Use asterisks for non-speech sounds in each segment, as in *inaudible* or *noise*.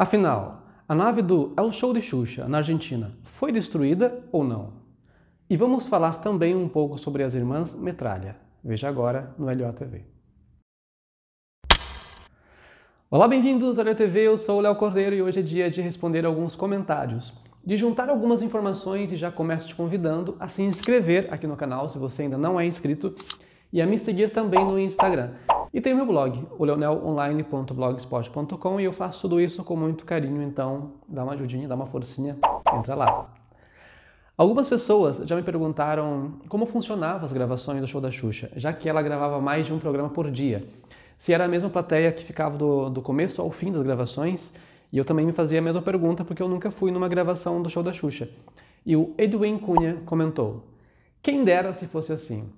Afinal, a nave do El Show de Xuxa, na Argentina, foi destruída ou não? E vamos falar também um pouco sobre as irmãs Metralha. Veja agora no LOTV. Olá, bem-vindos ao LOTV, eu sou o Léo Cordeiro e hoje é dia de responder alguns comentários de juntar algumas informações e já começo te convidando a se inscrever aqui no canal se você ainda não é inscrito e a me seguir também no Instagram. E tem o meu blog, o leonelonline.blogspot.com e eu faço tudo isso com muito carinho, então dá uma ajudinha, dá uma forcinha, entra lá. Algumas pessoas já me perguntaram como funcionavam as gravações do show da Xuxa, já que ela gravava mais de um programa por dia. Se era a mesma plateia que ficava do, do começo ao fim das gravações, e eu também me fazia a mesma pergunta porque eu nunca fui numa gravação do show da Xuxa. E o Edwin Cunha comentou: Quem dera se fosse assim.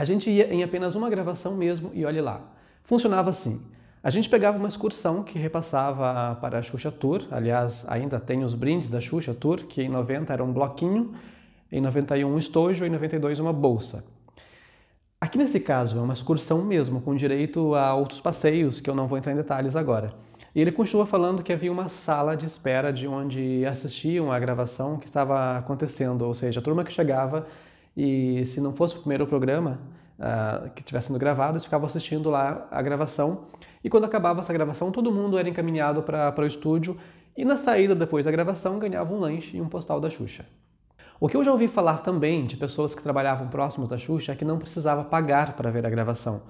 A gente ia em apenas uma gravação mesmo e olhe lá. Funcionava assim. A gente pegava uma excursão que repassava para a Xuxa Tour, aliás, ainda tem os brindes da Xuxa Tour, que em 90 era um bloquinho, em 91 um estojo, e em 92 uma bolsa. Aqui nesse caso é uma excursão mesmo, com direito a outros passeios, que eu não vou entrar em detalhes agora. E ele continua falando que havia uma sala de espera de onde assistiam à gravação que estava acontecendo, ou seja, a turma que chegava e se não fosse o primeiro programa uh, que tivesse sendo gravado, eles ficavam assistindo lá a gravação. E quando acabava essa gravação, todo mundo era encaminhado para o estúdio. E na saída depois da gravação, ganhava um lanche e um postal da Xuxa. O que eu já ouvi falar também de pessoas que trabalhavam próximos da Xuxa é que não precisava pagar para ver a gravação.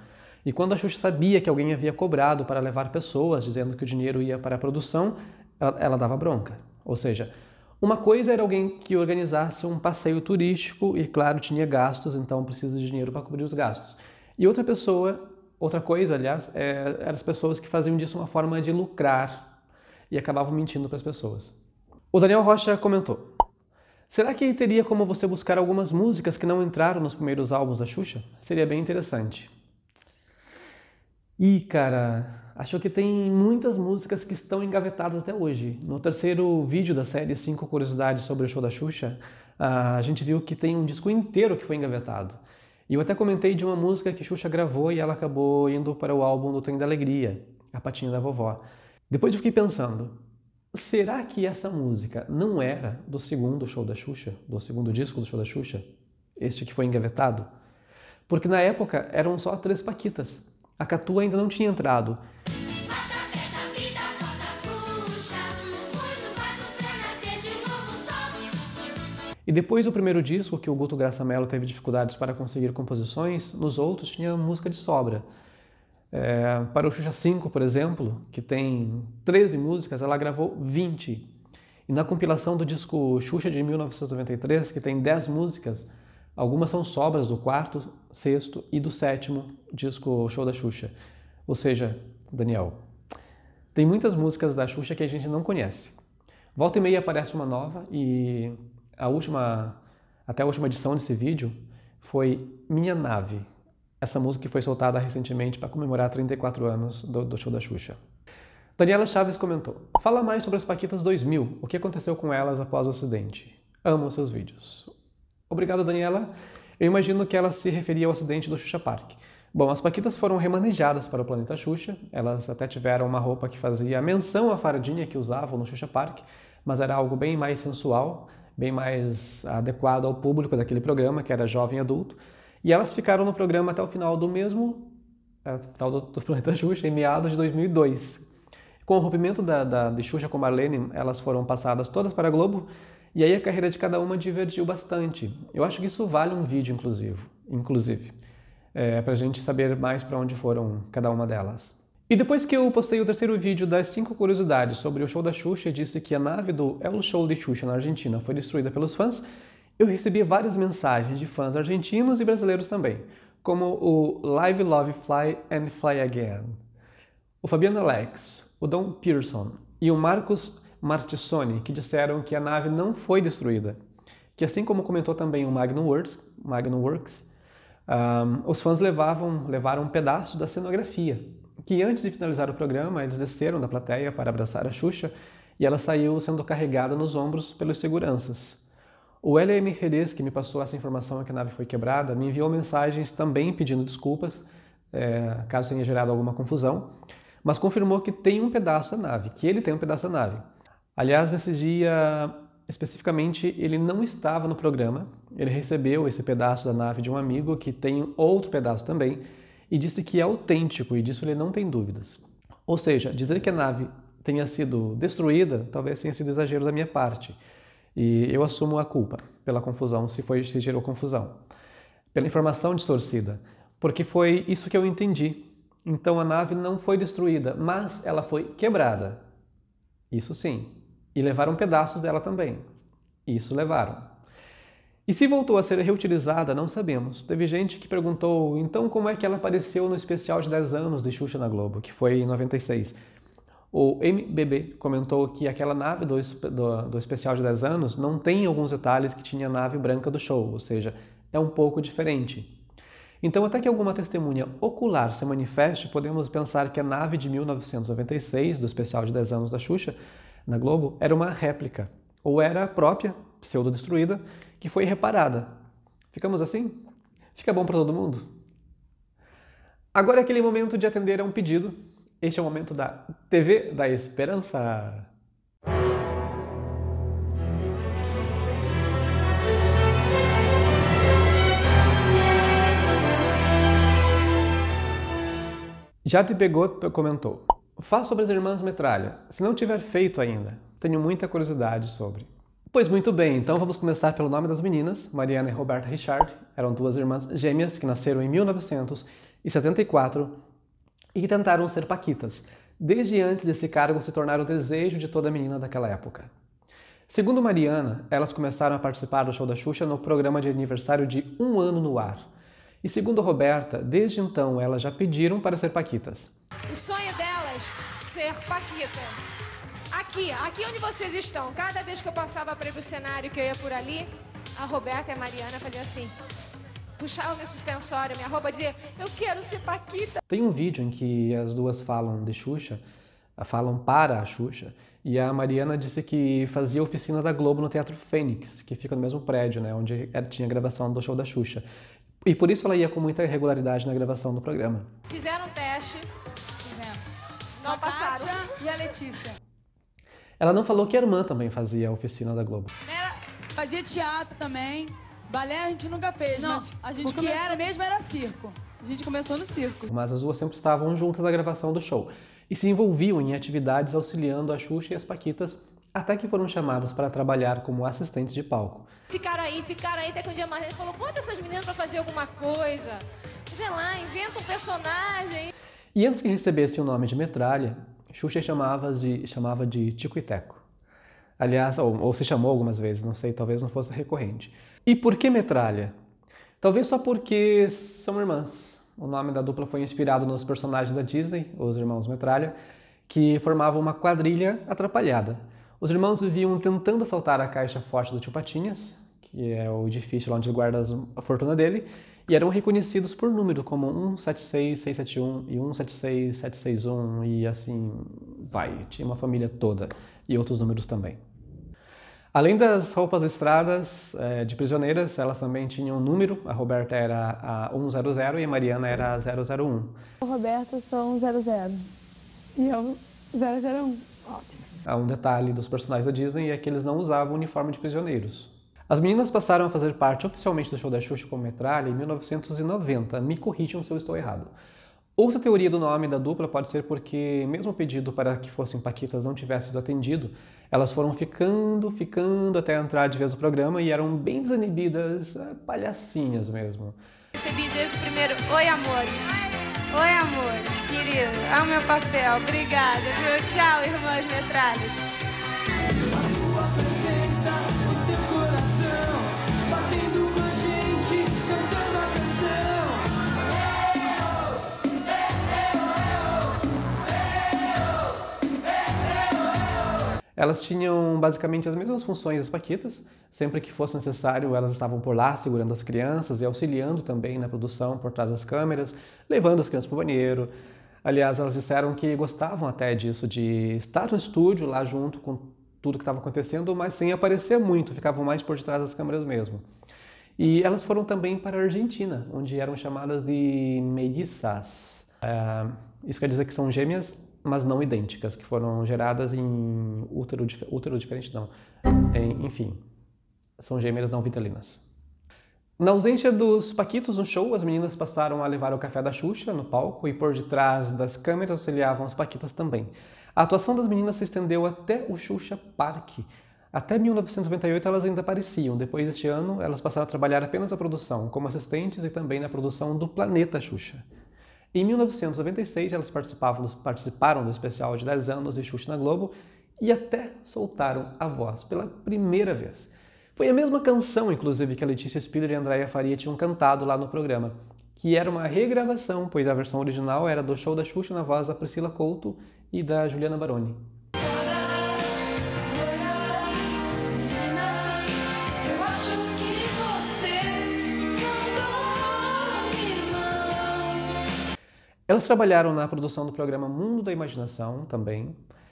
E quando a Xuxa sabia que alguém havia cobrado para levar pessoas, dizendo que o dinheiro ia para a produção, ela, ela dava bronca. Ou seja, uma coisa era alguém que organizasse um passeio turístico e, claro, tinha gastos, então precisa de dinheiro para cobrir os gastos. E outra pessoa, outra coisa, aliás, é, eram as pessoas que faziam disso uma forma de lucrar e acabavam mentindo para as pessoas. O Daniel Rocha comentou: Será que teria como você buscar algumas músicas que não entraram nos primeiros álbuns da Xuxa? Seria bem interessante. E, cara, acho que tem muitas músicas que estão engavetadas até hoje. No terceiro vídeo da série 5 Curiosidades sobre o Show da Xuxa, a gente viu que tem um disco inteiro que foi engavetado. E eu até comentei de uma música que Xuxa gravou e ela acabou indo para o álbum do Trem da Alegria, A Patinha da Vovó. Depois eu fiquei pensando, será que essa música não era do segundo show da Xuxa? Do segundo disco do show da Xuxa? Este que foi engavetado? Porque na época eram só três paquitas. A Catu ainda não tinha entrado. E depois do primeiro disco, que o Guto Graça Mello teve dificuldades para conseguir composições, nos outros tinha música de sobra. É, para o Xuxa 5, por exemplo, que tem 13 músicas, ela gravou 20. E na compilação do disco Xuxa de 1993, que tem 10 músicas, Algumas são sobras do quarto, sexto e do sétimo disco Show da Xuxa. Ou seja, Daniel, tem muitas músicas da Xuxa que a gente não conhece. Volta e meia aparece uma nova e a última, até a última edição desse vídeo foi Minha Nave, essa música que foi soltada recentemente para comemorar 34 anos do, do, show da Xuxa. Daniela Chaves comentou: Fala mais sobre as Paquitas 2000, o que aconteceu com elas após o acidente. Amo seus vídeos. Obrigado, Daniela. Eu imagino que ela se referia ao acidente do Xuxa Park. Bom, as Paquitas foram remanejadas para o planeta Xuxa, elas até tiveram uma roupa que fazia menção à fardinha que usavam no Xuxa Park, mas era algo bem mais sensual, bem mais adequado ao público daquele programa, que era jovem adulto, e elas ficaram no programa até o final do mesmo é, final do, do *laughs* planeta Xuxa, em meados de 2002. Com o rompimento da, da, de Xuxa com Marlene, elas foram passadas todas para a Globo, e aí a carreira de cada uma divergiu bastante. Eu acho que isso vale um vídeo, inclusive, inclusive é, para a gente saber mais para onde foram cada uma delas. E depois que eu postei o terceiro vídeo das 5 curiosidades sobre o show da Xuxa e disse que a nave do El Show de Xuxa na Argentina foi destruída pelos fãs, eu recebi várias mensagens de fãs argentinos e brasileiros também, como o Live Love Fly and Fly Again, o Fabiano Alex, o Dom Pearson e o Marcos Martissoni, que disseram que a nave não foi destruída. Que assim como comentou também o Magnum Works, Magnum Works um, os fãs levavam, levaram um pedaço da cenografia, que antes de finalizar o programa, eles desceram da plateia para abraçar a Xuxa e ela saiu sendo carregada nos ombros pelos seguranças. O LM Redes, que me passou essa informação que a nave foi quebrada, me enviou mensagens também pedindo desculpas, é, caso tenha gerado alguma confusão, mas confirmou que tem um pedaço da nave, que ele tem um pedaço da nave. Aliás, nesse dia especificamente, ele não estava no programa, ele recebeu esse pedaço da nave de um amigo que tem outro pedaço também e disse que é autêntico e disso ele não tem dúvidas. Ou seja, dizer que a nave tenha sido destruída talvez tenha sido exagero da minha parte e eu assumo a culpa pela confusão, se foi se gerou confusão, pela informação distorcida, porque foi isso que eu entendi. Então a nave não foi destruída, mas ela foi quebrada. Isso sim, e levaram pedaços dela também. Isso levaram. E se voltou a ser reutilizada, não sabemos. Teve gente que perguntou, então como é que ela apareceu no especial de 10 anos de Xuxa na Globo, que foi em 96. O MBB comentou que aquela nave do, do, do especial de 10 anos não tem alguns detalhes que tinha a nave branca do show, ou seja, é um pouco diferente. Então, até que alguma testemunha ocular se manifeste, podemos pensar que a nave de 1996, do especial de 10 anos da Xuxa, na Globo era uma réplica, ou era a própria, pseudo-destruída, que foi reparada. Ficamos assim? Fica é bom para todo mundo? Agora é aquele momento de atender a um pedido. Este é o momento da TV da Esperança. Já te pegou, comentou. Fala sobre as Irmãs Metralha, se não tiver feito ainda. Tenho muita curiosidade sobre. Pois muito bem, então vamos começar pelo nome das meninas. Mariana e Roberta Richard eram duas irmãs gêmeas que nasceram em 1974 e que tentaram ser paquitas, desde antes desse cargo se tornar o desejo de toda menina daquela época. Segundo Mariana, elas começaram a participar do show da Xuxa no programa de aniversário de um ano no ar. E segundo Roberta, desde então elas já pediram para ser paquitas. O sonho dela ser Paquita. Aqui, aqui onde vocês estão, cada vez que eu passava para o cenário que eu ia por ali, a Roberta e a Mariana faziam assim. o meu suspensório, minha roupa dizia, eu quero ser Paquita. Tem um vídeo em que as duas falam de Xuxa, falam para a Xuxa, e a Mariana disse que fazia oficina da Globo no Teatro Fênix, que fica no mesmo prédio, né, onde tinha gravação do show da Xuxa. E por isso ela ia com muita irregularidade na gravação do programa. Fizeram um teste não passaram. e a Letícia. Ela não falou que a irmã também fazia a oficina da Globo. Né, fazia teatro também. Balé a gente nunca fez, não, a gente o começou... que era mesmo era circo. A gente começou no circo. Mas as duas sempre estavam juntas na gravação do show e se envolviam em atividades auxiliando a Xuxa e as Paquitas até que foram chamadas para trabalhar como assistente de palco. Ficaram aí, ficaram aí, até que um dia mais falou, bota essas meninas para fazer alguma coisa. Sei lá, inventa um personagem. E antes que recebesse o nome de metralha, Xuxa chamava de, chamava de Tico e Teco. Aliás, ou, ou se chamou algumas vezes, não sei, talvez não fosse recorrente. E por que metralha? Talvez só porque são irmãs. O nome da dupla foi inspirado nos personagens da Disney, os irmãos Metralha, que formavam uma quadrilha atrapalhada. Os irmãos viviam tentando assaltar a caixa forte do tio Patinhas, que é o edifício onde guarda a fortuna dele, e eram reconhecidos por número, como 176671 e 176761 e assim vai. Tinha uma família toda e outros números também. Além das roupas listradas eh, de prisioneiras, elas também tinham um número. A Roberta era a 100 e a Mariana era a 001. O Roberto é são 00 e eu 001. Ótimo. Um detalhe dos personagens da Disney é que eles não usavam uniforme de prisioneiros. As meninas passaram a fazer parte oficialmente do show da Xuxa com metralha em 1990. Me corrijam se eu estou errado. Outra teoria do nome da dupla pode ser porque, mesmo o pedido para que fossem paquitas não tivesse sido atendido, elas foram ficando, ficando até entrar de vez no programa e eram bem desinibidas, eh, palhacinhas mesmo. Recebi desde o primeiro Oi Amores. Oi Amores, querido, é o meu papel, obrigada, viu? Tchau, irmãs metralhas. Elas tinham basicamente as mesmas funções das paquitas, sempre que fosse necessário elas estavam por lá segurando as crianças e auxiliando também na produção por trás das câmeras, levando as crianças para o banheiro. Aliás, elas disseram que gostavam até disso, de estar no estúdio lá junto com tudo que estava acontecendo, mas sem aparecer muito, ficavam mais por detrás das câmeras mesmo. E elas foram também para a Argentina, onde eram chamadas de mestiças. É, isso quer dizer que são gêmeas mas não idênticas, que foram geradas em útero, útero diferente, não. É, enfim, são gêmeas não vitalinas. Na ausência dos paquitos no show, as meninas passaram a levar o café da Xuxa no palco e por detrás das câmeras auxiliavam as paquitas também. A atuação das meninas se estendeu até o Xuxa Park. Até 1998 elas ainda apareciam, depois deste ano elas passaram a trabalhar apenas na produção, como assistentes e também na produção do Planeta Xuxa. Em 1996, elas participavam, participaram do especial de 10 anos de Xuxa na Globo e até soltaram a voz pela primeira vez. Foi a mesma canção, inclusive, que a Letícia Spiller e a Andrea Faria tinham cantado lá no programa, que era uma regravação, pois a versão original era do show da Xuxa na voz da Priscila Couto e da Juliana Baroni. Elas trabalharam na produção do programa Mundo da Imaginação também,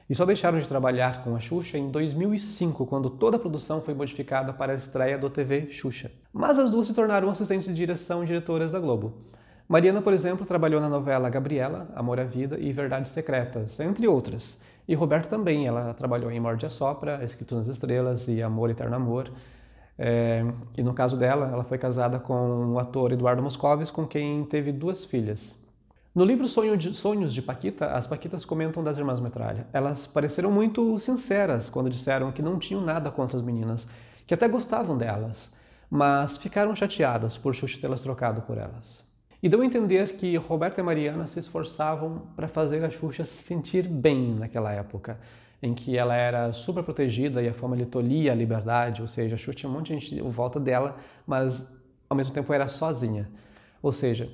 e só deixaram de trabalhar com a Xuxa em 2005, quando toda a produção foi modificada para a estreia do TV Xuxa. Mas as duas se tornaram assistentes de direção e diretoras da Globo. Mariana, por exemplo, trabalhou na novela Gabriela, Amor à Vida e Verdades Secretas, entre outras. E Roberto também, ela trabalhou em Morde a Sopra, Escrito nas Estrelas e Amor Eterno Amor. É... e no caso dela, ela foi casada com o ator Eduardo Moscovis, com quem teve duas filhas. No livro Sonho de, Sonhos de Paquita, as Paquitas comentam das irmãs Metralha. Elas pareceram muito sinceras quando disseram que não tinham nada contra as meninas, que até gostavam delas, mas ficaram chateadas por Xuxa tê-las trocado por elas. E deu a entender que Roberta e Mariana se esforçavam para fazer a Xuxa se sentir bem naquela época, em que ela era super protegida e a fama lhe tolia a liberdade, ou seja, a Xuxa tinha um monte de gente em volta dela, mas ao mesmo tempo era sozinha. Ou seja,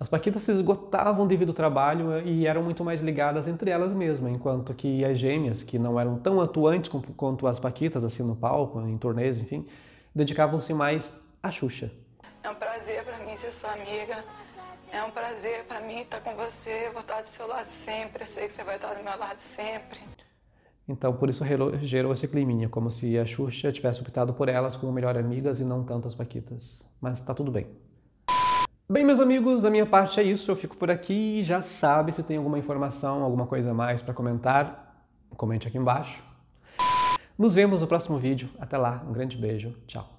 as paquitas se esgotavam devido ao trabalho e eram muito mais ligadas entre elas mesmas, enquanto que as gêmeas, que não eram tão atuantes quanto as paquitas, assim, no palco, em turnês, enfim, dedicavam-se mais à Xuxa. É um prazer para mim ser sua amiga, é um prazer para mim estar com você, vou estar do seu lado sempre, eu sei que você vai estar do meu lado sempre. Então, por isso gerou esse climinha, como se a Xuxa tivesse optado por elas como melhor amigas e não tanto as paquitas. Mas tá tudo bem. Bem, meus amigos, da minha parte é isso. Eu fico por aqui. Já sabe se tem alguma informação, alguma coisa a mais para comentar, comente aqui embaixo. Nos vemos no próximo vídeo. Até lá, um grande beijo. Tchau.